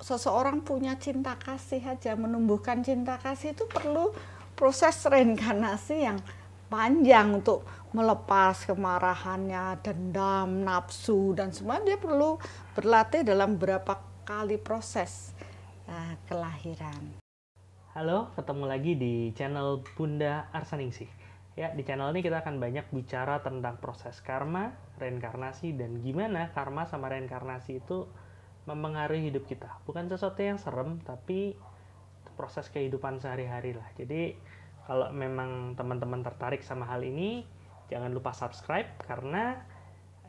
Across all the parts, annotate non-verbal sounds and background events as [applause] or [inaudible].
seseorang punya cinta kasih aja menumbuhkan cinta kasih itu perlu proses reinkarnasi yang panjang untuk melepas kemarahannya, dendam, nafsu dan semua dia perlu berlatih dalam berapa kali proses uh, kelahiran. Halo, ketemu lagi di channel Bunda Arsaningsih. Ya, di channel ini kita akan banyak bicara tentang proses karma, reinkarnasi dan gimana karma sama reinkarnasi itu mempengaruhi hidup kita bukan sesuatu yang serem tapi proses kehidupan sehari-hari lah jadi kalau memang teman-teman tertarik sama hal ini jangan lupa subscribe karena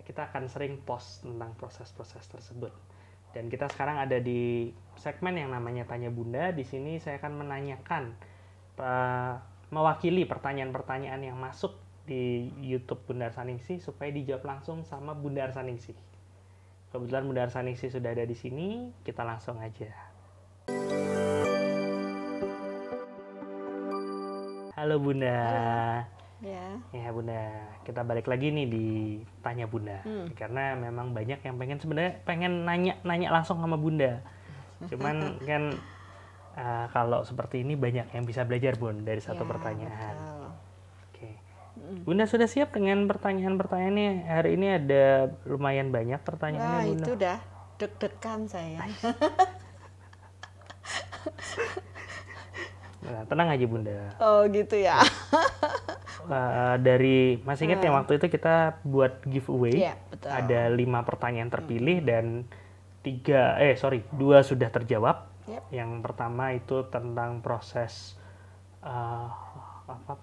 kita akan sering post tentang proses-proses tersebut dan kita sekarang ada di segmen yang namanya tanya bunda di sini saya akan menanyakan eh, mewakili pertanyaan-pertanyaan yang masuk di YouTube Bunda Arsaningsih supaya dijawab langsung sama Bunda Arsaningsih. Kebetulan Bunda Arsanisi sudah ada di sini, kita langsung aja. Halo Bunda. Ya. Ya Bunda, kita balik lagi nih di tanya Bunda. Hmm. Karena memang banyak yang pengen sebenarnya pengen nanya-nanya langsung sama Bunda. Cuman [laughs] kan uh, kalau seperti ini banyak yang bisa belajar Bun dari satu ya, pertanyaan. Betul Bunda sudah siap dengan pertanyaan-pertanyaannya? Hari ini ada lumayan banyak pertanyaannya Wah, Bunda. itu dah deg-degan saya. [laughs] nah, tenang aja Bunda. Oh gitu ya. uh, [laughs] dari masih ingat ya, hmm. yang waktu itu kita buat giveaway. Yeah, betul. Ada lima pertanyaan hmm. terpilih hmm. dan tiga eh sorry dua sudah terjawab. Yep. Yang pertama itu tentang proses uh, apa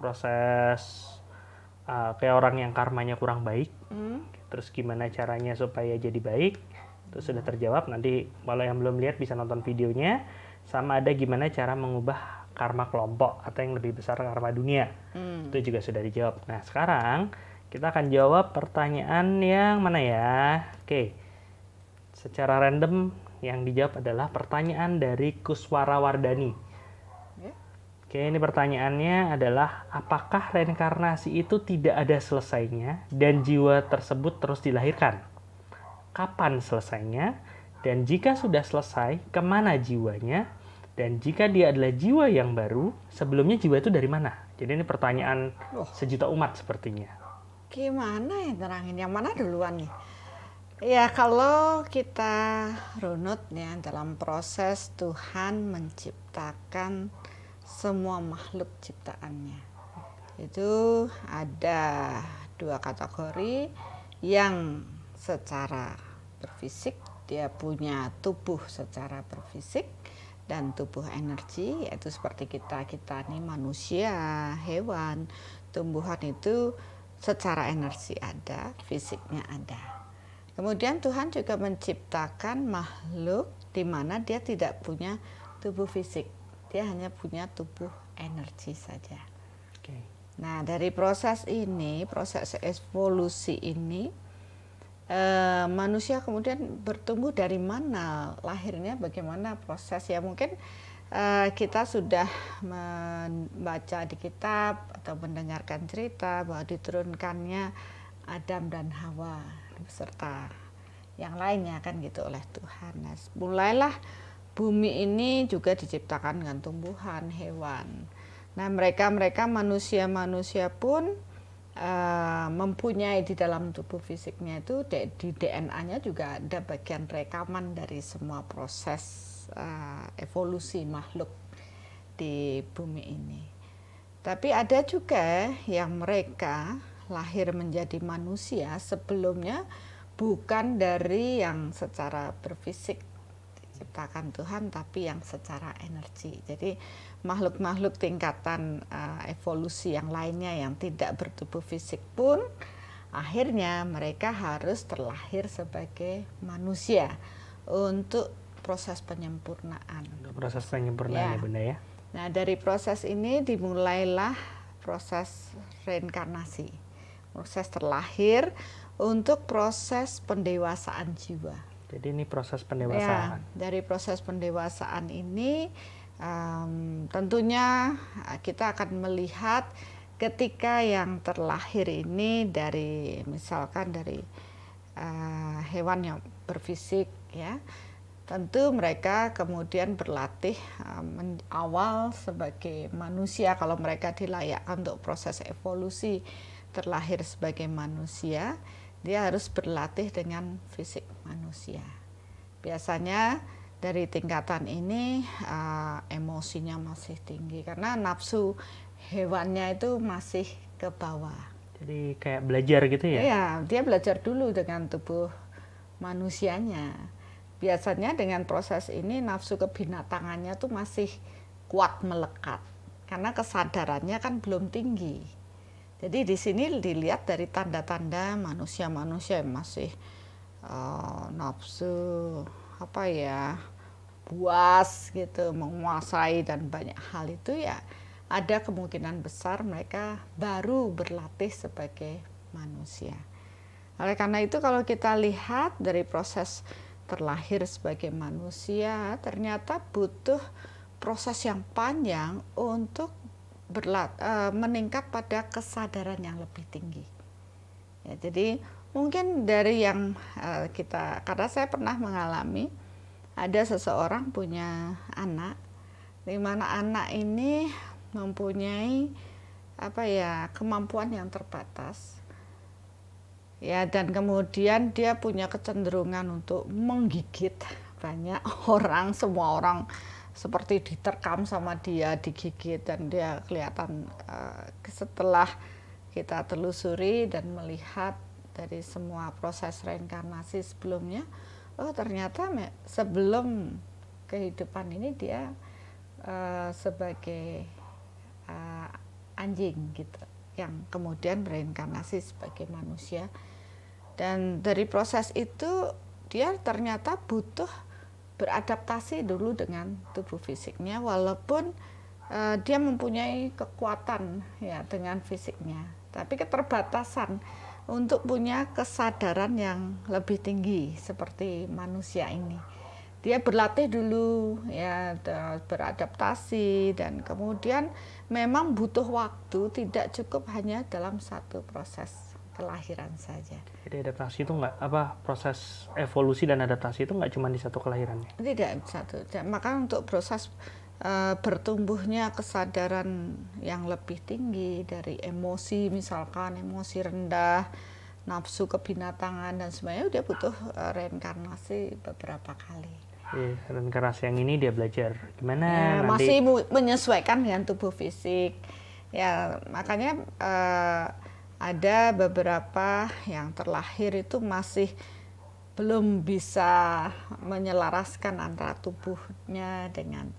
proses uh, kayak orang yang karmanya kurang baik mm. terus gimana caranya supaya jadi baik itu sudah terjawab nanti kalau yang belum lihat bisa nonton videonya sama ada gimana cara mengubah karma kelompok atau yang lebih besar karma dunia mm. itu juga sudah dijawab nah sekarang kita akan jawab pertanyaan yang mana ya oke secara random yang dijawab adalah pertanyaan dari Kuswara Wardani Oke, ini pertanyaannya adalah apakah reinkarnasi itu tidak ada selesainya dan jiwa tersebut terus dilahirkan? Kapan selesainya? Dan jika sudah selesai, kemana jiwanya? Dan jika dia adalah jiwa yang baru, sebelumnya jiwa itu dari mana? Jadi ini pertanyaan oh. sejuta umat sepertinya. Gimana yang terangin? Yang mana duluan nih? Ya kalau kita runut ya dalam proses Tuhan menciptakan semua makhluk ciptaannya. Itu ada dua kategori yang secara berfisik dia punya tubuh secara berfisik dan tubuh energi yaitu seperti kita kita ini manusia hewan tumbuhan itu secara energi ada fisiknya ada kemudian Tuhan juga menciptakan makhluk di mana dia tidak punya tubuh fisik dia hanya punya tubuh energi saja. Okay. Nah dari proses ini, proses evolusi ini, eh, manusia kemudian bertumbuh dari mana, lahirnya bagaimana proses ya mungkin eh, kita sudah membaca di kitab atau mendengarkan cerita bahwa diturunkannya Adam dan Hawa beserta yang lainnya kan gitu oleh Tuhan. Nah, mulailah bumi ini juga diciptakan dengan tumbuhan, hewan. Nah, mereka-mereka manusia-manusia pun uh, mempunyai di dalam tubuh fisiknya itu di DNA-nya juga ada bagian rekaman dari semua proses uh, evolusi makhluk di bumi ini. Tapi ada juga yang mereka lahir menjadi manusia sebelumnya bukan dari yang secara berfisik diciptakan Tuhan tapi yang secara energi. Jadi makhluk-makhluk tingkatan uh, evolusi yang lainnya yang tidak bertubuh fisik pun akhirnya mereka harus terlahir sebagai manusia untuk proses penyempurnaan. Untuk proses penyempurnaan ya, ya Bunda ya. Nah, dari proses ini dimulailah proses reinkarnasi. Proses terlahir untuk proses pendewasaan jiwa jadi ini proses ya, pendewasaan. Ya, dari proses pendewasaan ini um, tentunya eh, kita akan melihat ketika yang terlahir ini dari misalkan dari uh, hewan yang berfisik ya tentu mereka kemudian berlatih um, awal sebagai manusia kalau mereka dilayakkan untuk proses evolusi terlahir sebagai manusia dia harus berlatih dengan fisik manusia. Biasanya dari tingkatan ini uh, emosinya masih tinggi karena nafsu hewannya itu masih ke bawah. Jadi kayak belajar gitu ya? Iya, dia belajar dulu dengan tubuh manusianya. Biasanya dengan proses ini nafsu kebinatangannya tuh masih kuat melekat karena kesadarannya kan belum tinggi jadi di sini dilihat dari tanda-tanda manusia-manusia yang masih uh, nafsu apa ya puas gitu menguasai dan banyak hal itu ya ada kemungkinan besar mereka baru berlatih sebagai manusia. Oleh karena itu kalau kita lihat dari proses terlahir sebagai manusia ternyata butuh proses yang panjang untuk berlat, uh, meningkat pada kesadaran yang lebih tinggi. Ya, jadi mungkin dari yang uh, kita, karena saya pernah mengalami ada seseorang punya anak, di mana anak ini mempunyai apa ya kemampuan yang terbatas, ya dan kemudian dia punya kecenderungan untuk menggigit banyak [laughs] orang, semua orang seperti diterkam sama dia, digigit dan dia kelihatan uh, setelah kita telusuri dan melihat dari semua proses reinkarnasi sebelumnya, oh ternyata sebelum kehidupan ini dia uh, sebagai uh, anjing gitu, yang kemudian bereinkarnasi sebagai manusia dan dari proses itu dia ternyata butuh beradaptasi dulu dengan tubuh fisiknya walaupun uh, dia mempunyai kekuatan ya dengan fisiknya tapi keterbatasan untuk punya kesadaran yang lebih tinggi seperti manusia ini dia berlatih dulu ya beradaptasi dan kemudian memang butuh waktu tidak cukup hanya dalam satu proses kelahiran saja. Jadi adaptasi itu nggak apa proses evolusi dan adaptasi itu nggak cuma di satu kelahiran Tidak satu. Maka untuk proses uh, bertumbuhnya kesadaran yang lebih tinggi dari emosi misalkan emosi rendah, nafsu kebinatangan dan semuanya dia butuh uh, reinkarnasi beberapa kali. Dan iya, reinkarnasi yang ini dia belajar gimana ya, nanti... masih menyesuaikan dengan tubuh fisik. Ya, makanya uh, ada beberapa yang terlahir itu masih belum bisa menyelaraskan antara tubuhnya dengan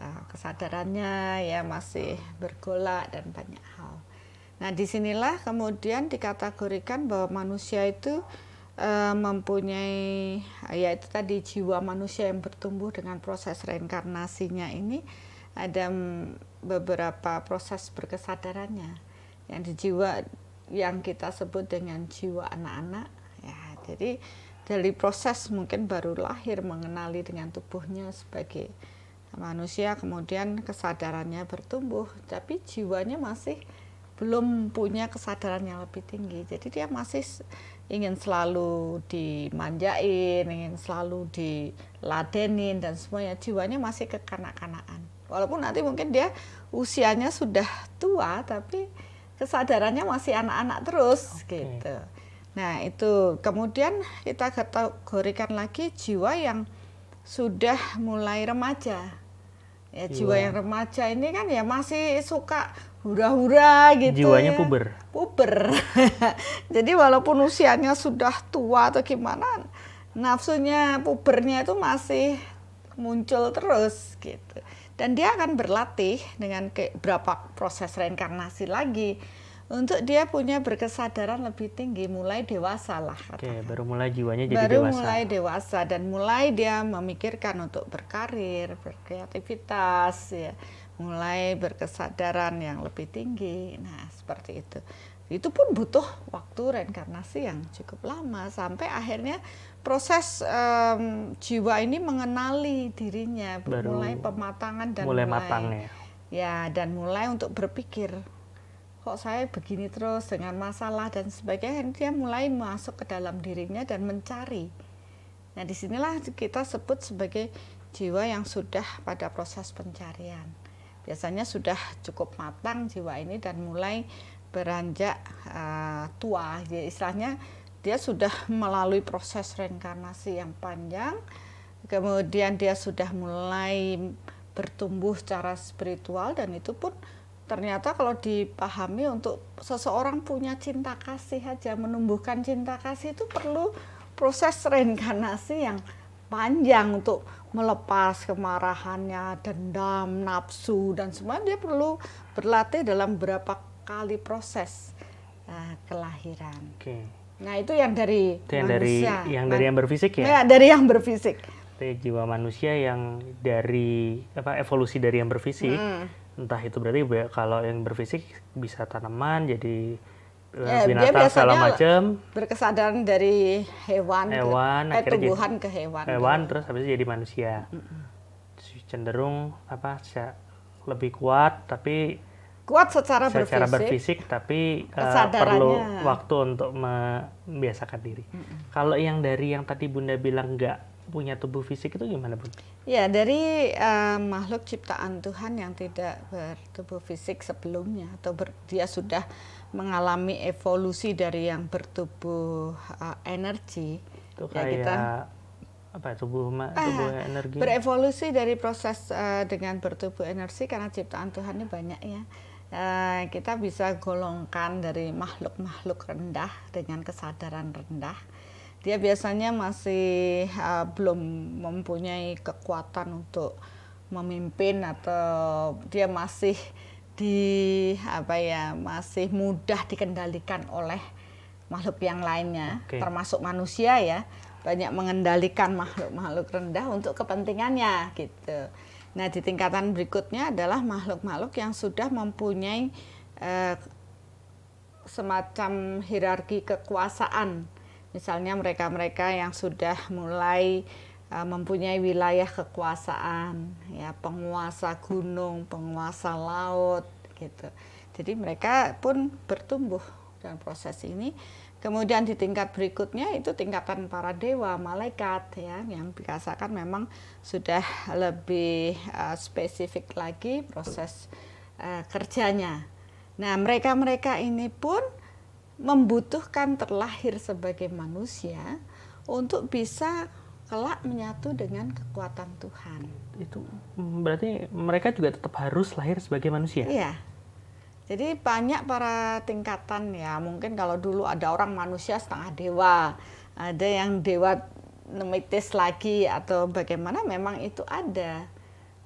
uh, kesadarannya ya masih bergolak dan banyak hal. Nah disinilah kemudian dikategorikan bahwa manusia itu uh, mempunyai ya, itu tadi jiwa manusia yang bertumbuh dengan proses reinkarnasinya ini ada beberapa proses berkesadarannya yang di jiwa yang kita sebut dengan jiwa anak-anak ya jadi dari proses mungkin baru lahir mengenali dengan tubuhnya sebagai manusia kemudian kesadarannya bertumbuh tapi jiwanya masih belum punya kesadaran yang lebih tinggi jadi dia masih ingin selalu dimanjain ingin selalu diladenin dan semuanya jiwanya masih kekanak-kanakan walaupun nanti mungkin dia usianya sudah tua tapi kesadarannya masih anak-anak terus okay. gitu. Nah, itu kemudian kita kategorikan lagi jiwa yang sudah mulai remaja. Ya, jiwa, jiwa yang remaja ini kan ya masih suka hura-hura gitu. Jiwanya ya. puber. Puber. [laughs] Jadi walaupun usianya sudah tua atau gimana, nafsunya pubernya itu masih muncul terus gitu dan dia akan berlatih dengan ke berapa proses reinkarnasi lagi untuk dia punya berkesadaran lebih tinggi mulai dewasa lah Oke, baru mulai jiwanya jadi baru dewasa baru mulai dewasa dan mulai dia memikirkan untuk berkarir berkreativitas ya mulai berkesadaran yang lebih tinggi nah seperti itu itu pun butuh waktu reinkarnasi yang cukup lama sampai akhirnya proses um, jiwa ini mengenali dirinya, Baru mulai pematangan dan mulai, mulai matangnya. Ya, dan mulai untuk berpikir kok saya begini terus dengan masalah dan sebagainya dia mulai masuk ke dalam dirinya dan mencari. Nah, disinilah kita sebut sebagai jiwa yang sudah pada proses pencarian. Biasanya sudah cukup matang jiwa ini dan mulai beranjak uh, tua, ya istilahnya dia sudah melalui proses reinkarnasi yang panjang, kemudian dia sudah mulai bertumbuh secara spiritual dan itu pun ternyata kalau dipahami untuk seseorang punya cinta kasih aja menumbuhkan cinta kasih itu perlu proses reinkarnasi yang panjang untuk melepas kemarahannya, dendam, nafsu dan semua dia perlu berlatih dalam berapa kali proses uh, kelahiran. Okay. Nah, itu yang dari itu yang manusia. dari nah, yang ya? iya, dari yang berfisik ya? Ya, dari yang berfisik. Jadi, jiwa manusia yang dari apa evolusi dari yang berfisik. Hmm. Entah itu berarti kalau yang berfisik bisa tanaman jadi eh, ya, binatang segala macam berkesadaran dari hewan, hewan ke, eh, tumbuhan jadi, ke hewan hewan gitu. terus habis itu jadi manusia Hmm. cenderung apa lebih kuat tapi kuat secara, secara berfisik, berfisik tapi uh, perlu waktu untuk membiasakan diri. Mm-hmm. Kalau yang dari yang tadi Bunda bilang nggak punya tubuh fisik itu gimana Bunda? Ya dari uh, makhluk ciptaan Tuhan yang tidak bertubuh fisik sebelumnya atau ber, dia sudah mengalami evolusi dari yang bertubuh uh, energi. Itu kayak ya kita apa tubuh ma, ah, tubuh uh, energi berevolusi dari proses uh, dengan bertubuh energi karena ciptaan Tuhan ini banyak ya Eh, kita bisa golongkan dari makhluk-makhluk rendah dengan kesadaran rendah dia biasanya masih uh, belum mempunyai kekuatan untuk memimpin atau dia masih di apa ya masih mudah dikendalikan oleh makhluk yang lainnya okay. termasuk manusia ya banyak mengendalikan makhluk-makhluk rendah untuk kepentingannya gitu Nah, di tingkatan berikutnya adalah makhluk-makhluk yang sudah mempunyai eh, semacam hierarki kekuasaan. Misalnya mereka-mereka yang sudah mulai eh, mempunyai wilayah kekuasaan, ya penguasa gunung, penguasa laut gitu. Jadi mereka pun bertumbuh dalam proses ini Kemudian di tingkat berikutnya itu tingkatan para dewa, malaikat ya yang dirasakan memang sudah lebih uh, spesifik lagi proses uh, kerjanya. Nah, mereka-mereka ini pun membutuhkan terlahir sebagai manusia untuk bisa kelak menyatu dengan kekuatan Tuhan. Itu mm, berarti mereka juga tetap harus lahir sebagai manusia. Iya, jadi banyak para tingkatan ya. Mungkin kalau dulu ada orang manusia setengah dewa, ada yang dewa nemitis lagi atau bagaimana memang itu ada.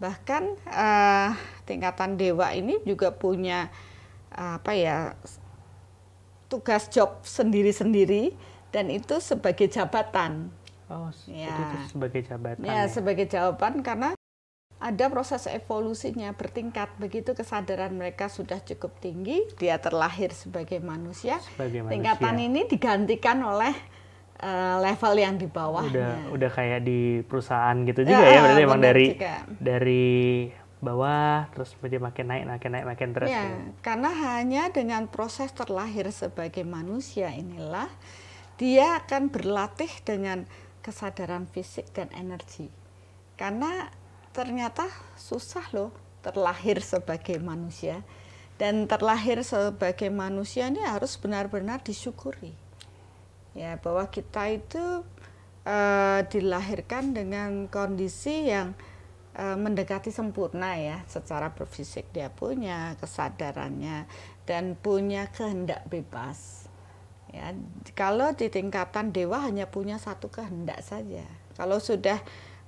Bahkan eh, tingkatan dewa ini juga punya apa ya tugas job sendiri-sendiri dan itu sebagai jabatan. Oh, ya. itu sebagai jabatan. Ya, ya, sebagai jawaban karena ada proses evolusinya bertingkat begitu kesadaran mereka sudah cukup tinggi dia terlahir sebagai manusia sebagai manusia. tingkatan ini digantikan oleh uh, level yang di bawah udah udah kayak di perusahaan gitu juga ya, ya berarti emang dari juga. dari bawah terus dia makin naik makin naik makin terus ya, ya karena hanya dengan proses terlahir sebagai manusia inilah dia akan berlatih dengan kesadaran fisik dan energi karena ternyata susah loh terlahir sebagai manusia dan terlahir sebagai manusia ini harus benar-benar disyukuri ya bahwa kita itu e, dilahirkan dengan kondisi yang e, mendekati sempurna ya secara berfisik dia punya kesadarannya dan punya kehendak bebas ya kalau di tingkatan dewa hanya punya satu kehendak saja kalau sudah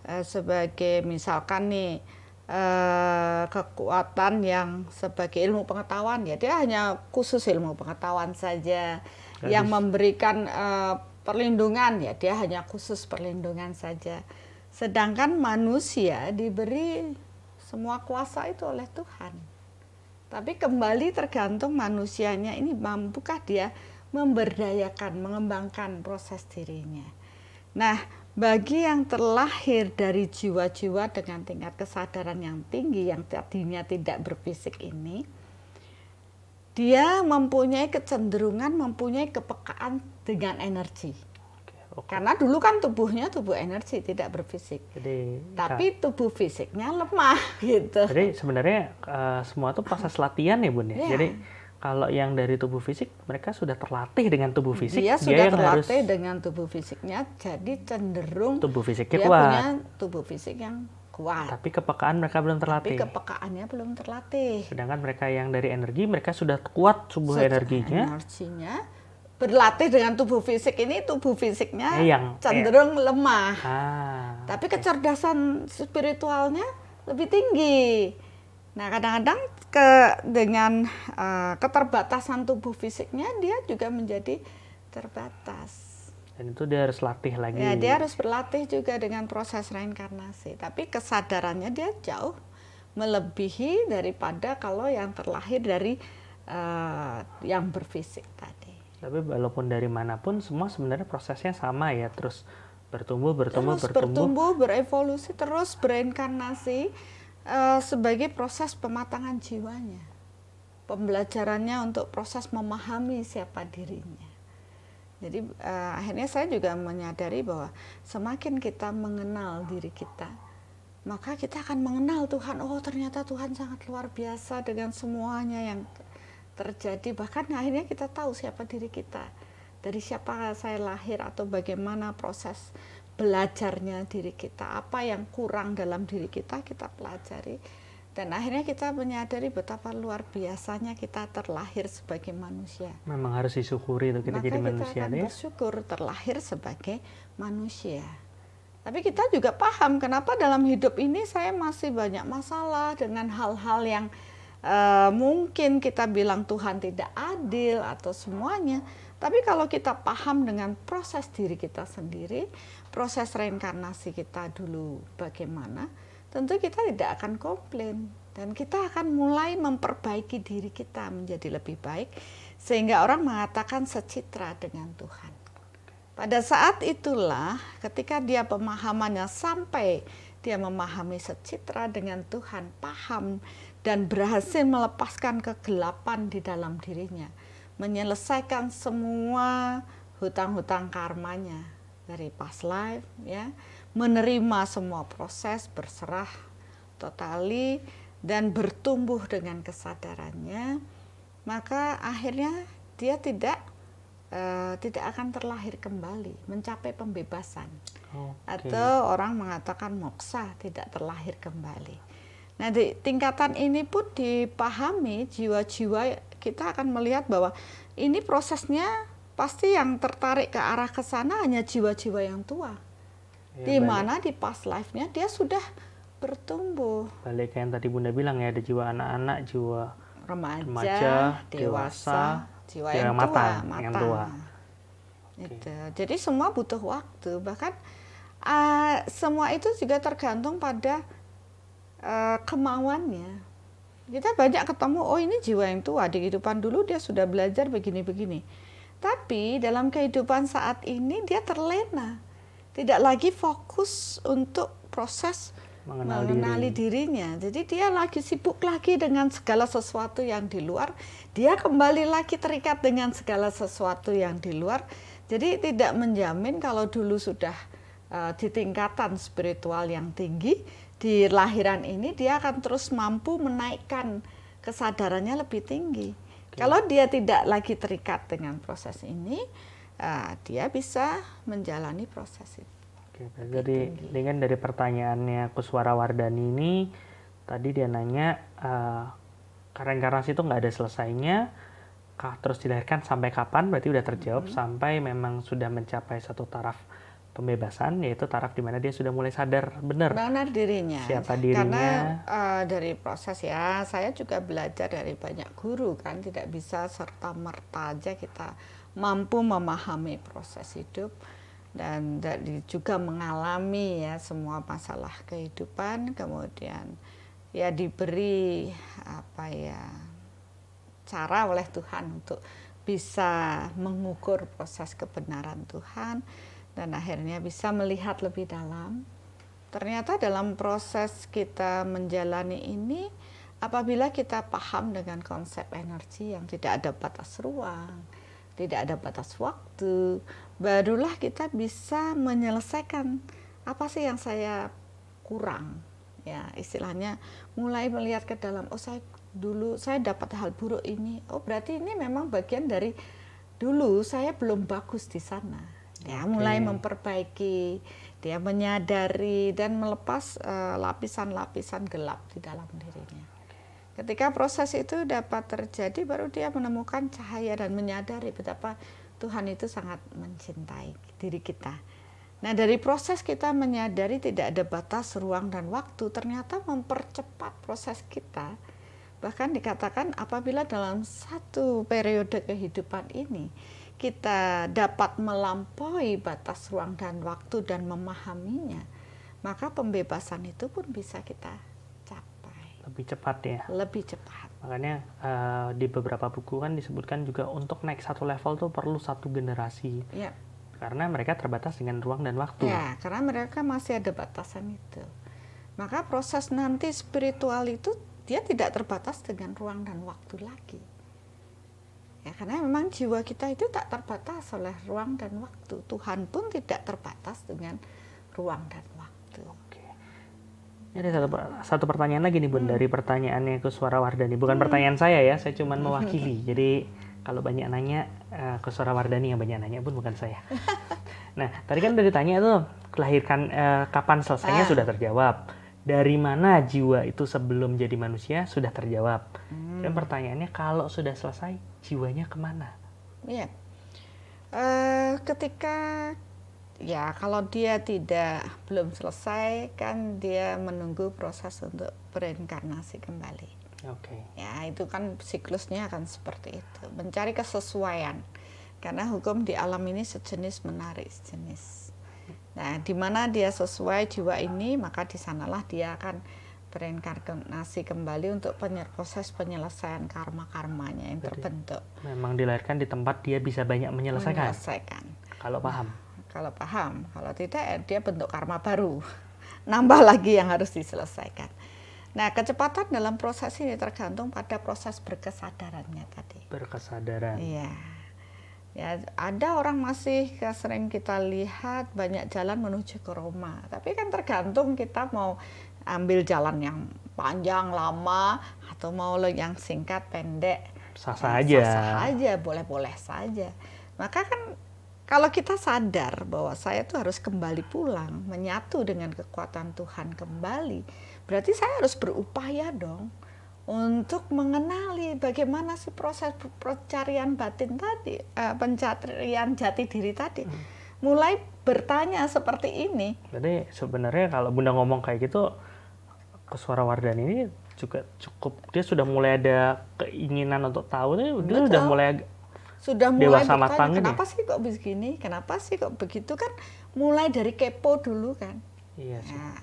Eh, sebagai misalkan nih eh, kekuatan yang sebagai ilmu pengetahuan ya dia hanya khusus ilmu pengetahuan saja yang memberikan eh, perlindungan ya dia hanya khusus perlindungan saja sedangkan manusia diberi semua kuasa itu oleh Tuhan tapi kembali tergantung manusianya ini mampukah dia memberdayakan, mengembangkan proses dirinya. Nah, bagi yang terlahir dari jiwa-jiwa dengan tingkat kesadaran yang tinggi yang tadinya tidak berfisik ini, dia mempunyai kecenderungan mempunyai kepekaan dengan energi. Karena dulu kan tubuhnya tubuh energi tidak berfisik, Jadi, tapi tubuh fisiknya lemah [laughs] gitu. Jadi sebenarnya uh, semua itu proses latihan ya bun ya. ya. Jadi kalau yang dari tubuh fisik mereka sudah terlatih dengan tubuh fisik dia, dia sudah yang terlatih harus dengan tubuh fisiknya jadi cenderung tubuh fisiknya dia kuat punya tubuh fisik yang kuat tapi kepekaan mereka belum terlatih tapi kepekaannya belum terlatih sedangkan mereka yang dari energi mereka sudah kuat tubuh energinya energinya berlatih dengan tubuh fisik ini tubuh fisiknya eh, yang cenderung eh. lemah ah, tapi okay. kecerdasan spiritualnya lebih tinggi nah kadang-kadang ke dengan uh, keterbatasan tubuh fisiknya dia juga menjadi terbatas. Dan itu dia harus latih lagi. Ya, dia harus berlatih juga dengan proses reinkarnasi. Tapi kesadarannya dia jauh melebihi daripada kalau yang terlahir dari uh, yang berfisik tadi. Tapi walaupun dari manapun semua sebenarnya prosesnya sama ya, terus bertumbuh, bertumbuh, terus bertumbuh, bertumbuh, berevolusi, terus bereinkarnasi Eh, sebagai proses pematangan jiwanya, pembelajarannya untuk proses memahami siapa dirinya. Jadi uh, akhirnya saya juga menyadari bahwa semakin kita mengenal diri kita, maka kita akan mengenal Tuhan. Oh ternyata Tuhan sangat luar biasa dengan semuanya yang terjadi. Bahkan akhirnya kita tahu siapa diri kita, dari siapa saya lahir atau bagaimana proses belajarnya diri kita apa yang kurang dalam diri kita kita pelajari dan akhirnya kita menyadari betapa luar biasanya kita terlahir sebagai manusia memang harus disyukuri itu kita Maka jadi kita manusia akan ya? bersyukur terlahir sebagai manusia tapi kita juga paham kenapa dalam hidup ini saya masih banyak masalah dengan hal-hal yang uh, mungkin kita bilang Tuhan tidak adil atau semuanya. Tapi kalau kita paham dengan proses diri kita sendiri, proses reinkarnasi kita dulu bagaimana, tentu kita tidak akan komplain dan kita akan mulai memperbaiki diri kita menjadi lebih baik sehingga orang mengatakan secitra dengan Tuhan. Pada saat itulah ketika dia pemahamannya sampai dia memahami secitra dengan Tuhan, paham dan berhasil melepaskan kegelapan di dalam dirinya, menyelesaikan semua hutang-hutang karmanya, dari past life ya menerima semua proses berserah totali dan bertumbuh dengan kesadarannya maka akhirnya dia tidak uh, tidak akan terlahir kembali mencapai pembebasan okay. atau orang mengatakan moksa tidak terlahir kembali nah di tingkatan ini pun dipahami jiwa-jiwa kita akan melihat bahwa ini prosesnya pasti yang tertarik ke arah ke sana hanya jiwa-jiwa yang tua. Ya, di mana di past life-nya dia sudah bertumbuh. Balik yang tadi Bunda bilang ya, ada jiwa anak-anak, jiwa remaja, remaja dewasa, dewasa, jiwa yang, yang tua, mata, matang. yang tua. Gitu. Jadi semua butuh waktu. Bahkan uh, semua itu juga tergantung pada uh, kemauannya. Kita banyak ketemu, oh ini jiwa yang tua di kehidupan dulu dia sudah belajar begini-begini tapi dalam kehidupan saat ini dia terlena, tidak lagi fokus untuk proses mengenali, mengenali diri. dirinya. Jadi dia lagi sibuk lagi dengan segala sesuatu yang di luar, dia kembali lagi terikat dengan segala sesuatu yang di luar. Jadi tidak menjamin kalau dulu sudah uh, di tingkatan spiritual yang tinggi, di lahiran ini dia akan terus mampu menaikkan kesadarannya lebih tinggi. Kalau dia tidak lagi terikat dengan proses ini, uh, dia bisa menjalani proses itu. Oke, jadi dengan dari pertanyaannya Kuswara Wardani ini, tadi dia nanya uh, reinkarnasi itu nggak ada selesainya, kah, terus dilahirkan sampai kapan? Berarti udah terjawab -hmm. sampai memang sudah mencapai satu taraf pembebasan yaitu taraf di mana dia sudah mulai sadar benar benar dirinya siapa dirinya karena uh, dari proses ya saya juga belajar dari banyak guru kan tidak bisa serta merta aja kita mampu memahami proses hidup dan dari juga mengalami ya semua masalah kehidupan kemudian ya diberi apa ya cara oleh Tuhan untuk bisa mengukur proses kebenaran Tuhan dan akhirnya bisa melihat lebih dalam. Ternyata dalam proses kita menjalani ini, apabila kita paham dengan konsep energi yang tidak ada batas ruang, tidak ada batas waktu, barulah kita bisa menyelesaikan apa sih yang saya kurang. Ya, istilahnya mulai melihat ke dalam, oh saya dulu saya dapat hal buruk ini. Oh, berarti ini memang bagian dari dulu saya belum bagus di sana ya okay. mulai memperbaiki dia menyadari dan melepas eh, lapisan-lapisan uh, lapisan -lapisan gelap di dalam dirinya ketika proses itu dapat terjadi baru dia menemukan cahaya dan menyadari betapa Tuhan itu sangat mencintai diri kita nah dari proses kita menyadari tidak ada batas ruang dan waktu ternyata mempercepat proses kita bahkan dikatakan apabila dalam satu periode kehidupan ini kita dapat melampaui batas ruang dan waktu dan memahaminya, maka pembebasan itu pun bisa kita capai. Lebih cepat ya. Lebih cepat. Makanya uh, di beberapa buku kan disebutkan juga untuk naik satu level tuh perlu satu generasi. Ya. Karena mereka terbatas dengan ruang dan waktu. Ya, karena mereka masih ada batasan itu. Maka proses nanti spiritual itu dia tidak terbatas dengan ruang dan waktu lagi ya karena memang jiwa kita itu tak terbatas oleh ruang dan waktu Tuhan pun tidak terbatas dengan ruang dan waktu Oke. ada satu, satu pertanyaan lagi nih bun hmm. dari pertanyaannya ke suara Wardani bukan hmm. pertanyaan saya ya saya cuma hmm. mewakili jadi kalau banyak nanya eh, ke suara Wardani yang banyak nanya pun bukan saya [laughs] nah tadi kan udah ditanya tuh kelahirkan eh, kapan selesainya ah. sudah terjawab dari mana jiwa itu sebelum jadi manusia sudah terjawab. Hmm. Dan pertanyaannya kalau sudah selesai jiwanya kemana? Iya. Uh, ketika ya kalau dia tidak belum selesai kan dia menunggu proses untuk berinkarnasi kembali. Oke. Okay. Ya itu kan siklusnya akan seperti itu mencari kesesuaian karena hukum di alam ini sejenis menarik sejenis. Nah, di mana dia sesuai jiwa ini, maka di sanalah dia akan berinkarnasi kembali untuk proses penyelesaian karma-karmanya yang Jadi, terbentuk. Memang dilahirkan di tempat dia bisa banyak menyelesaikan. Menyelesaikan. Kalau paham. Nah, kalau paham, kalau tidak eh, dia bentuk karma baru. [laughs] Nambah lagi yang harus diselesaikan. Nah, kecepatan dalam proses ini tergantung pada proses berkesadarannya tadi. Berkesadaran. Iya. Ya, ada orang masih sering kita lihat banyak jalan menuju ke Roma, tapi kan tergantung kita mau ambil jalan yang panjang, lama atau mau yang singkat, pendek. Sah-sah aja. Sah-sah aja, boleh-boleh saja. Maka kan kalau kita sadar bahwa saya itu harus kembali pulang, menyatu dengan kekuatan Tuhan kembali, berarti saya harus berupaya dong untuk mengenali bagaimana sih proses pencarian batin tadi, eh, pencarian jati diri tadi. Hmm. Mulai bertanya seperti ini. Jadi sebenarnya kalau Bunda ngomong kayak gitu, ke Suara Wardan ini juga cukup dia sudah mulai ada keinginan untuk tahu dia Betul. sudah mulai sudah mulai dewasa bertanya kenapa sih kok begini kenapa sih kok begitu kan mulai dari kepo dulu kan iya sih. Nah,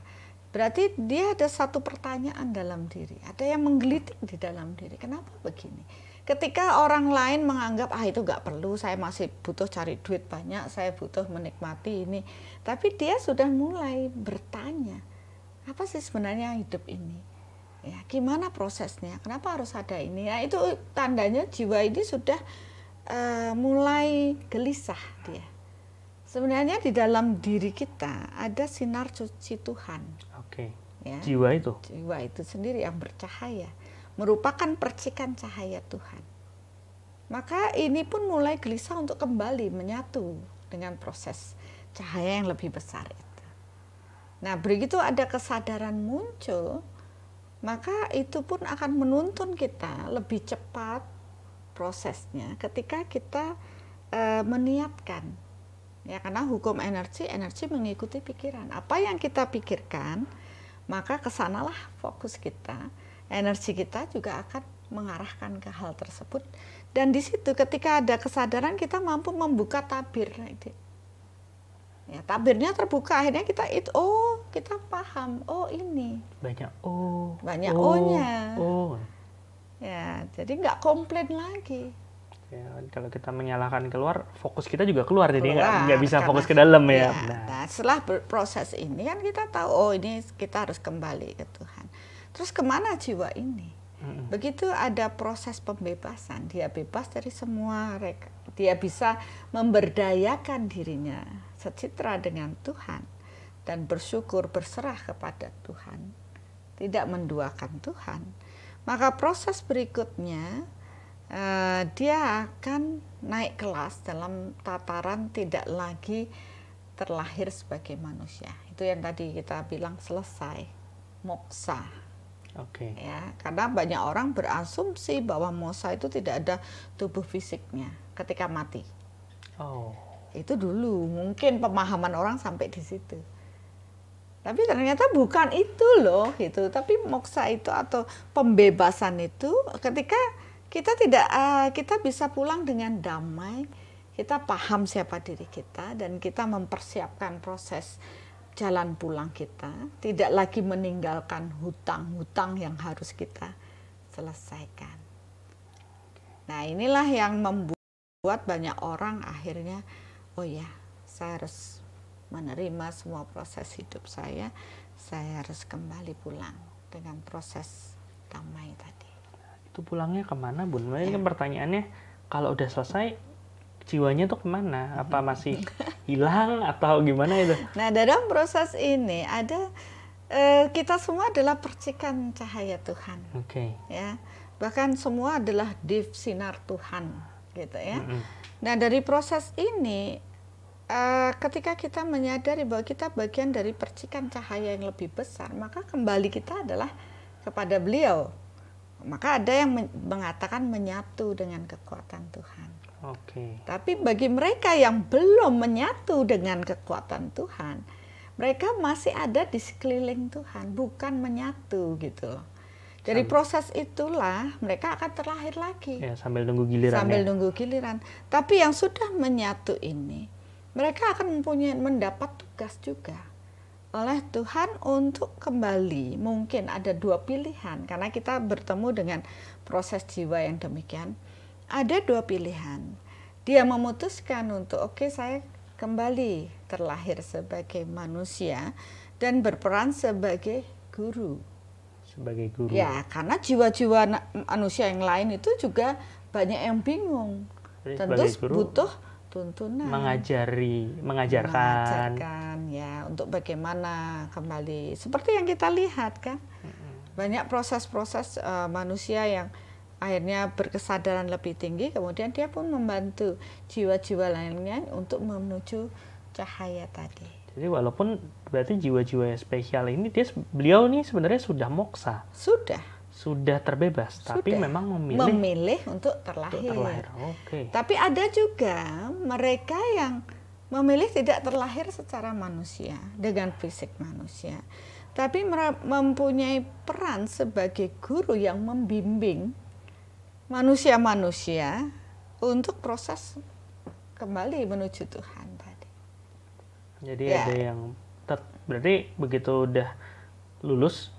Berarti dia ada satu pertanyaan dalam diri, ada yang menggelitik di dalam diri. Kenapa begini? Ketika orang lain menganggap ah itu nggak perlu, saya masih butuh cari duit banyak, saya butuh menikmati ini. Tapi dia sudah mulai bertanya, apa sih sebenarnya hidup ini? Ya, gimana prosesnya? Kenapa harus ada ini? Ya, itu tandanya jiwa ini sudah uh, mulai gelisah dia. Sebenarnya di dalam diri kita ada sinar cuci Tuhan. Oke. Okay. Ya. Jiwa itu. Jiwa itu sendiri yang bercahaya, merupakan percikan cahaya Tuhan. Maka ini pun mulai gelisah untuk kembali menyatu dengan proses cahaya yang lebih besar itu. Nah, begitu ada kesadaran muncul, maka itu pun akan menuntun kita lebih cepat prosesnya ketika kita e, meniatkan ya karena hukum energi energi mengikuti pikiran apa yang kita pikirkan maka kesanalah fokus kita energi kita juga akan mengarahkan ke hal tersebut dan di situ ketika ada kesadaran kita mampu membuka tabir ya tabirnya terbuka akhirnya kita itu oh kita paham oh ini banyak oh banyak oh, oh oh ya jadi nggak komplain lagi Ya, kalau kita menyalahkan keluar, fokus kita juga keluar, keluar jadi nggak bisa fokus ke dalam ya. ya nah. nah, setelah proses ini kan kita tahu, oh ini kita harus kembali ke Tuhan. Terus kemana jiwa ini? hmm Begitu ada proses pembebasan, dia bebas dari semua reka, dia bisa memberdayakan dirinya secitra dengan Tuhan dan bersyukur berserah kepada Tuhan, tidak menduakan Tuhan. Maka proses berikutnya Eh, dia akan naik kelas dalam tataran tidak lagi terlahir sebagai manusia. Itu yang tadi kita bilang selesai moksa Okay. Ya, karena banyak orang berasumsi bahwa moksa itu tidak ada tubuh fisiknya ketika mati. Oh. Itu dulu mungkin pemahaman orang sampai di situ. Tapi ternyata bukan itu loh gitu. Tapi moksa itu atau pembebasan itu ketika kita tidak uh, kita bisa pulang dengan damai kita paham siapa diri kita dan kita mempersiapkan proses jalan pulang kita tidak lagi meninggalkan hutang-hutang yang harus kita selesaikan nah inilah yang membuat banyak orang akhirnya oh ya saya harus menerima semua proses hidup saya saya harus kembali pulang dengan proses damai tadi itu pulangnya kemana bun? Mungkin kan pertanyaannya kalau udah selesai jiwanya tuh kemana? Apa masih [laughs] hilang atau gimana itu? Nah dalam proses ini ada uh, kita semua adalah percikan cahaya Tuhan. Oke. Okay. Ya bahkan semua adalah div sinar Tuhan gitu ya. Mm -hmm. Nah dari proses ini uh, ketika kita menyadari bahwa kita bagian dari percikan cahaya yang lebih besar, maka kembali kita adalah kepada beliau maka ada yang mengatakan menyatu dengan kekuatan Tuhan. Okay. Tapi bagi mereka yang belum menyatu dengan kekuatan Tuhan, mereka masih ada di sekeliling Tuhan, bukan menyatu gitu loh. proses itulah mereka akan terlahir lagi. Ya, sambil nunggu giliran. Ya. Sambil ya. nunggu giliran. Tapi yang sudah menyatu ini, mereka akan mempunyai mendapat tugas juga oleh Tuhan untuk kembali. Mungkin ada dua pilihan karena kita bertemu dengan proses jiwa yang demikian. Ada dua pilihan. Dia memutuskan untuk oke okay, saya kembali terlahir sebagai manusia dan berperan sebagai guru. Sebagai guru. Ya, karena jiwa-jiwa manusia yang lain itu juga banyak yang bingung. Jadi, Tentu butuh tuntunan mengajari mengajarkan mengajarkan ya untuk bagaimana kembali seperti yang kita lihat kan banyak proses-proses uh, manusia yang akhirnya berkesadaran lebih tinggi kemudian dia pun membantu jiwa-jiwa lainnya untuk menuju cahaya tadi jadi walaupun berarti jiwa-jiwa spesial ini dia beliau nih sebenarnya sudah moksa sudah sudah terbebas, sudah. tapi memang memilih memilih untuk terlahir. Untuk terlahir. Okay. Tapi ada juga mereka yang memilih tidak terlahir secara manusia dengan fisik manusia, tapi mempunyai peran sebagai guru yang membimbing manusia-manusia untuk proses kembali menuju Tuhan tadi. Jadi ya. ada yang berarti begitu udah lulus,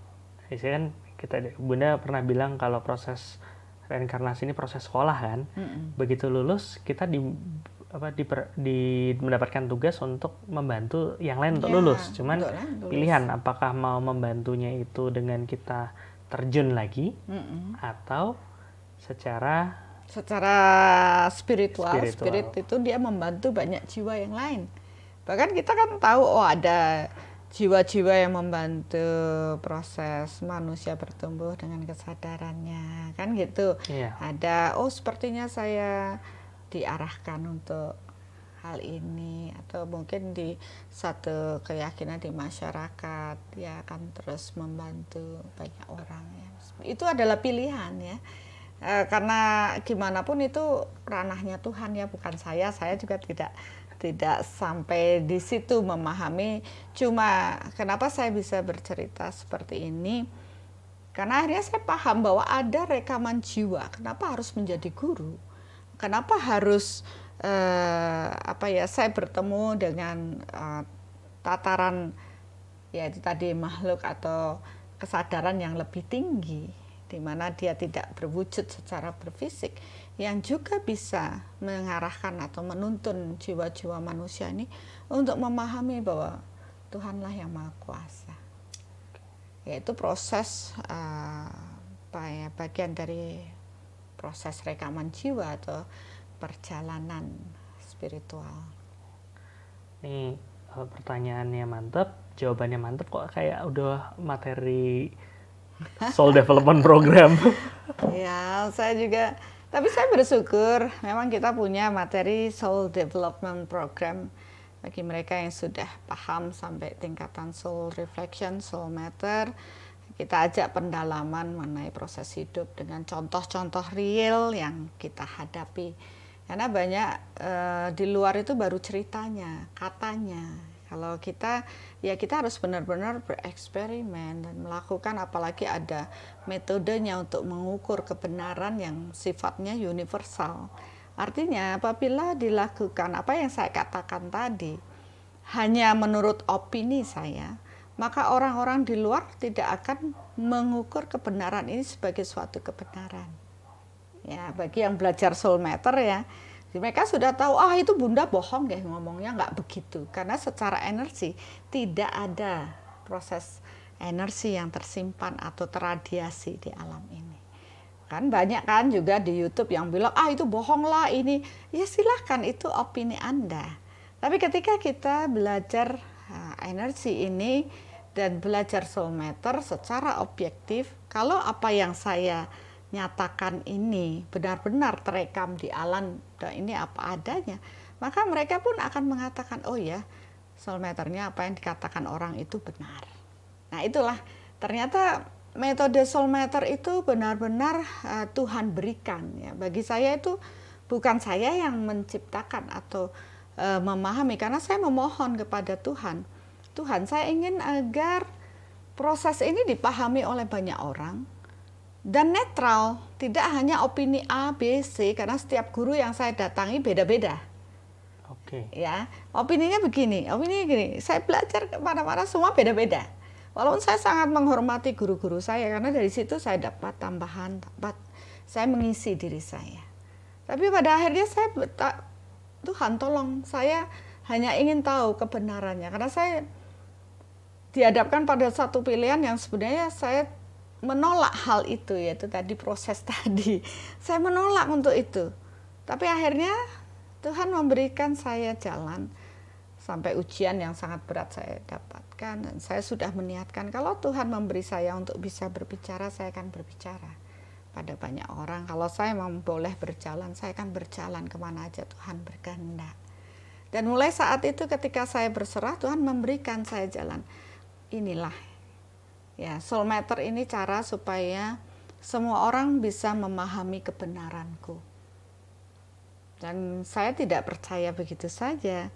saya kan kita bunda pernah bilang kalau proses reinkarnasi ini proses sekolah kan mm-hmm. begitu lulus kita di apa diper, di mendapatkan tugas untuk membantu yang lain untuk yeah, lulus cuman betul, lulus. pilihan apakah mau membantunya itu dengan kita terjun lagi mm-hmm. atau secara secara spiritual, spiritual spirit itu dia membantu banyak jiwa yang lain bahkan kita kan tahu oh ada jiwa-jiwa yang membantu proses manusia bertumbuh dengan kesadarannya kan gitu yeah. ada oh sepertinya saya diarahkan untuk hal ini atau mungkin di satu keyakinan di masyarakat ya akan terus membantu banyak orang ya itu adalah pilihan ya e, karena gimana pun itu ranahnya Tuhan ya bukan saya saya juga tidak tidak sampai di situ memahami cuma kenapa saya bisa bercerita seperti ini karena akhirnya saya paham bahwa ada rekaman jiwa kenapa harus menjadi guru kenapa harus eh, apa ya saya bertemu dengan eh, tataran ya itu tadi makhluk atau kesadaran yang lebih tinggi di mana dia tidak berwujud secara berfisik yang juga bisa mengarahkan atau menuntun jiwa-jiwa manusia ini untuk memahami bahwa Tuhanlah yang Maha Kuasa. Yaitu proses uh, bagian dari proses rekaman jiwa atau perjalanan spiritual. Nih eh, pertanyaannya mantap, jawabannya mantap kok kayak udah materi soul [laughs] development program. ya, saya juga tapi saya bersyukur memang kita punya materi soul development program bagi mereka yang sudah paham sampai tingkatan soul reflection, soul matter. Kita ajak pendalaman mengenai proses hidup dengan contoh-contoh real yang kita hadapi. Karena banyak e, di luar itu baru ceritanya, katanya, kalau kita ya kita harus benar-benar bereksperimen dan melakukan apalagi ada metodenya untuk mengukur kebenaran yang sifatnya universal. Artinya apabila dilakukan apa yang saya katakan tadi hanya menurut opini saya, maka orang-orang di luar tidak akan mengukur kebenaran ini sebagai suatu kebenaran. Ya, bagi yang belajar soul matter ya, mereka sudah tahu, ah itu bunda bohong ya ngomongnya nggak begitu. Karena secara energi tidak ada proses energi yang tersimpan atau teradiasi di alam ini. Kan banyak kan juga di YouTube yang bilang, ah itu bohong lah ini. Ya silahkan itu opini Anda. Tapi ketika kita belajar eh, energi ini dan belajar soul matter secara objektif, kalau apa yang saya nyatakan ini benar-benar terekam di alam dan ini apa adanya, maka mereka pun akan mengatakan, oh ya, solmeternya apa yang dikatakan orang itu benar. Nah itulah ternyata metode solmeter itu benar-benar uh, Tuhan berikan. Ya. Bagi saya itu bukan saya yang menciptakan atau uh, memahami, karena saya memohon kepada Tuhan. Tuhan, saya ingin agar proses ini dipahami oleh banyak orang, dan netral, tidak hanya opini A, B, C karena setiap guru yang saya datangi beda-beda. Oke. Okay. Ya, opininya begini, opini gini. Saya belajar kemana-mana semua beda-beda. Walaupun saya sangat menghormati guru-guru saya karena dari situ saya dapat tambahan, dapat saya mengisi diri saya. Tapi pada akhirnya saya tak Tuhan tolong saya hanya ingin tahu kebenarannya karena saya dihadapkan pada satu pilihan yang sebenarnya saya menolak hal itu yaitu tadi proses [laughs] tadi saya menolak untuk itu tapi akhirnya Tuhan memberikan saya jalan sampai ujian yang sangat berat saya dapatkan dan saya sudah meniatkan kalau Tuhan memberi saya untuk bisa berbicara saya akan berbicara pada banyak orang kalau saya mau boleh berjalan saya akan berjalan kemana aja Tuhan berkehendak dan mulai saat itu ketika saya berserah Tuhan memberikan saya jalan inilah Ya, soul matter ini cara supaya semua orang bisa memahami kebenaranku. Dan saya tidak percaya begitu saja.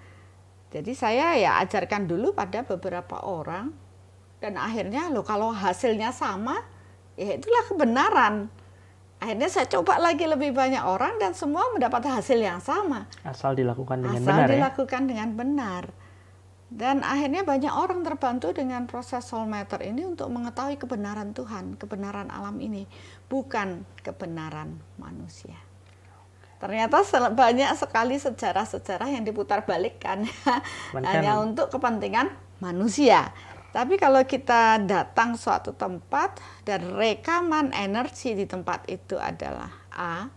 Jadi saya ya ajarkan dulu pada beberapa orang dan akhirnya lo kalau hasilnya sama ya itulah kebenaran. Akhirnya saya coba lagi lebih banyak orang dan semua mendapat hasil yang sama. Asal dilakukan dengan Asal benar. Asal ya. dilakukan ya? dengan benar. Dan akhirnya banyak orang terbantu dengan proses soul matter ini untuk mengetahui kebenaran Tuhan, kebenaran alam ini, bukan kebenaran manusia. Ternyata banyak sekali sejarah-sejarah yang diputar balikkan [laughs] hanya kan untuk kepentingan manusia. Tapi kalau kita datang suatu tempat dan rekaman energi di tempat itu adalah A,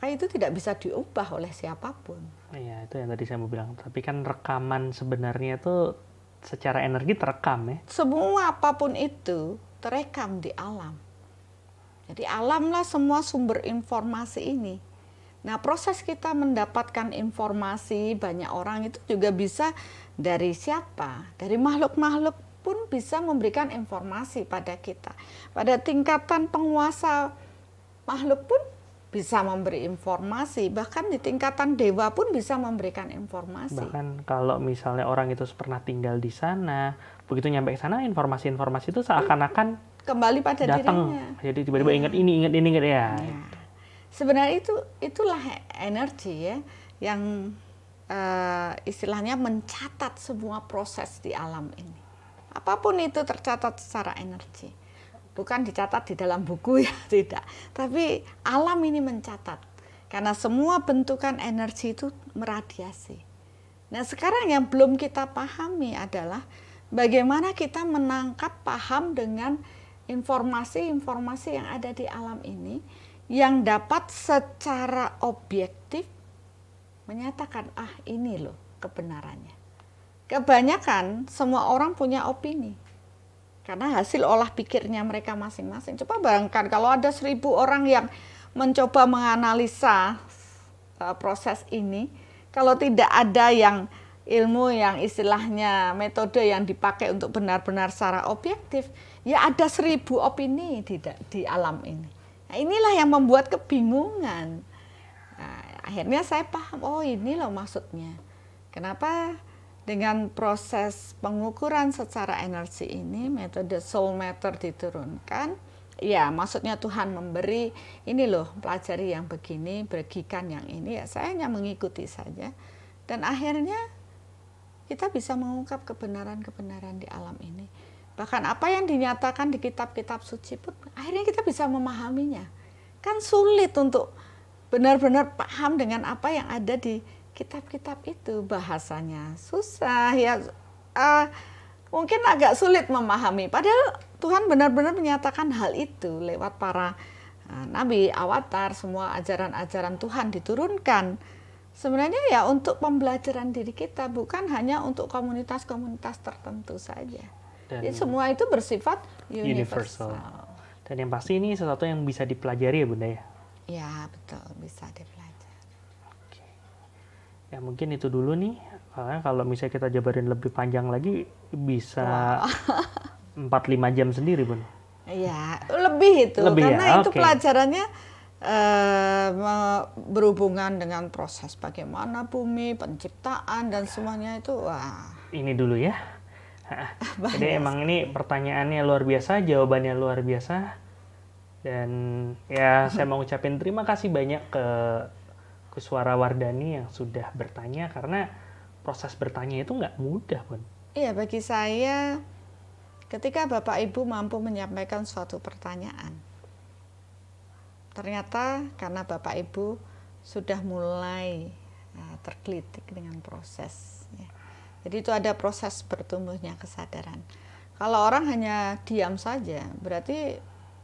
maka itu tidak bisa diubah oleh siapapun. Oh iya, itu yang tadi saya mau bilang. Tapi kan rekaman sebenarnya itu secara energi terekam ya. Semua apapun itu terekam di alam. Jadi alamlah semua sumber informasi ini. Nah, proses kita mendapatkan informasi banyak orang itu juga bisa dari siapa? Dari makhluk-makhluk pun bisa memberikan informasi pada kita. Pada tingkatan penguasa makhluk pun bisa memberi informasi bahkan di tingkatan dewa pun bisa memberikan informasi bahkan kalau misalnya orang itu pernah tinggal di sana begitu nyampe ke sana informasi-informasi itu seakan-akan kembali pada datang dirinya. jadi tiba-tiba iya. ingat ini ingat ini ingat ya ya. sebenarnya itu itulah energi ya yang uh, istilahnya mencatat semua proses di alam ini apapun itu tercatat secara energi bukan dicatat di dalam buku ya [laughs] tidak tapi alam ini mencatat karena semua bentukan energi itu meradiasi nah sekarang yang belum kita pahami adalah bagaimana kita menangkap paham dengan informasi-informasi yang ada di alam ini yang dapat secara objektif menyatakan ah ini loh kebenarannya kebanyakan semua orang punya opini karena hasil olah pikirnya mereka masing-masing. Coba bayangkan kalau ada seribu orang yang mencoba menganalisa uh, proses ini, kalau tidak ada yang ilmu yang istilahnya metode yang dipakai untuk benar-benar secara objektif, ya ada seribu opini di, di alam ini. Nah, inilah yang membuat kebingungan. Nah, akhirnya saya paham, oh ini loh maksudnya. Kenapa dengan proses pengukuran secara energi ini, metode soul matter diturunkan. Ya, maksudnya Tuhan memberi ini loh, pelajari yang begini, bagikan yang ini. Ya, saya hanya mengikuti saja. Dan akhirnya kita bisa mengungkap kebenaran-kebenaran di alam ini. Bahkan apa yang dinyatakan di kitab-kitab suci pun akhirnya kita bisa memahaminya. Kan sulit untuk benar-benar paham dengan apa yang ada di kitab-kitab itu bahasanya susah ya uh, mungkin agak sulit memahami padahal Tuhan benar-benar menyatakan hal itu lewat para uh, nabi awatar semua ajaran-ajaran Tuhan diturunkan sebenarnya ya untuk pembelajaran diri kita bukan hanya untuk komunitas-komunitas tertentu saja dan jadi ya, semua itu bersifat universal. universal dan yang pasti ini sesuatu yang bisa dipelajari ya bunda ya ya betul bisa dipelajari ya mungkin itu dulu nih karena kalau misalnya kita jabarin lebih panjang lagi bisa empat wow. lima jam sendiri bun ya lebih itu lebih ya? karena ya? itu okay. pelajarannya uh, berhubungan dengan proses bagaimana bumi penciptaan dan semuanya itu wah ini dulu ya [laughs] jadi emang ini pertanyaannya luar biasa jawabannya luar biasa dan ya saya mau ucapin terima kasih banyak ke Kuswara Wardani yang sudah bertanya karena proses bertanya itu nggak mudah pun. Iya bagi saya ketika Bapak Ibu mampu menyampaikan suatu pertanyaan. Ternyata karena Bapak Ibu sudah mulai eh, tergelitik dengan proses. Ya. Jadi itu ada proses bertumbuhnya kesadaran. Kalau orang hanya diam saja, berarti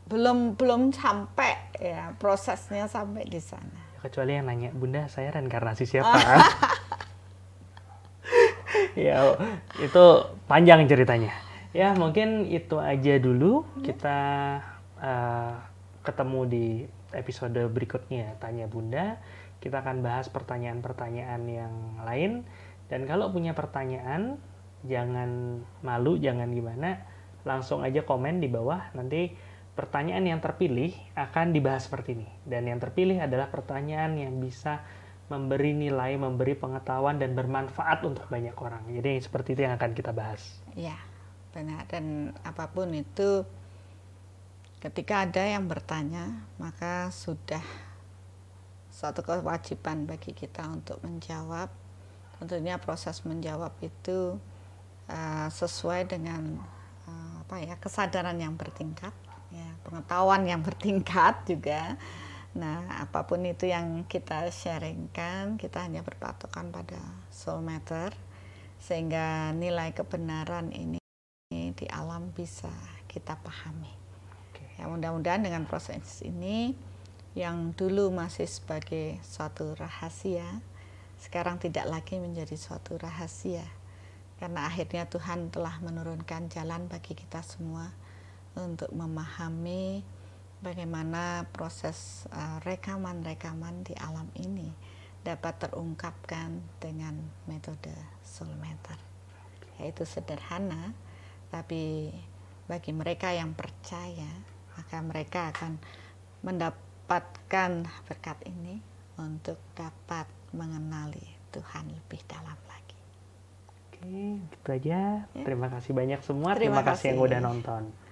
belum belum sampai ya prosesnya sampai di sana kecuali yang nanya bunda saya reinkarnasi siapa [laughs] ya itu panjang ceritanya ya mungkin itu aja dulu ya. kita uh, ketemu di episode berikutnya tanya bunda kita akan bahas pertanyaan-pertanyaan yang lain dan kalau punya pertanyaan jangan malu jangan gimana langsung aja komen di bawah nanti pertanyaan yang terpilih akan dibahas seperti ini. Dan yang terpilih adalah pertanyaan yang bisa memberi nilai, memberi pengetahuan dan bermanfaat untuk banyak orang. Jadi seperti itu yang akan kita bahas. Ya, benar. Dan apapun itu ketika ada yang bertanya, maka sudah suatu kewajiban bagi kita untuk menjawab. Tentunya proses menjawab itu uh, sesuai dengan uh, apa ya kesadaran yang bertingkat pengetahuan yang bertingkat juga. Nah, apapun itu yang kita sharingkan, kita hanya berpatokan pada soul matter sehingga nilai kebenaran ini di alam bisa kita pahami. Ya, mudah-mudahan dengan proses ini yang dulu masih sebagai suatu rahasia, sekarang tidak lagi menjadi suatu rahasia karena akhirnya Tuhan telah menurunkan jalan bagi kita semua untuk memahami bagaimana proses eh, rekaman-rekaman di alam ini dapat terungkapkan dengan metode meter yaitu sederhana tapi bagi mereka yang percaya maka mereka akan mendapatkan berkat ini untuk dapat mengenali Tuhan lebih dalam lagi. Oke, gitu aja. Ya. Terima kasih banyak semua. Terima, Terima kasih yang udah nonton.